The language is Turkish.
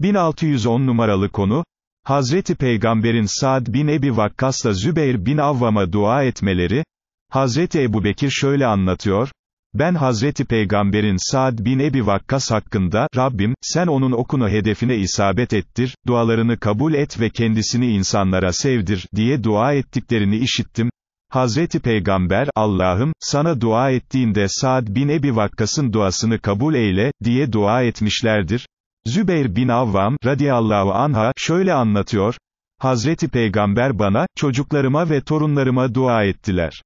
1610 numaralı konu, Hazreti Peygamberin Sa'd bin Ebi Vakkas'la Zübeyir bin Avvam'a dua etmeleri, Hazreti Ebu Bekir şöyle anlatıyor, ben Hazreti Peygamberin Sa'd bin Ebi Vakkas hakkında, Rabbim, sen onun okunu hedefine isabet ettir, dualarını kabul et ve kendisini insanlara sevdir, diye dua ettiklerini işittim. Hazreti Peygamber, Allah'ım, sana dua ettiğinde Sa'd bin Ebi Vakkas'ın duasını kabul eyle, diye dua etmişlerdir. Zübeyr bin Avvam, radiyallahu anha, şöyle anlatıyor, Hazreti Peygamber bana, çocuklarıma ve torunlarıma dua ettiler.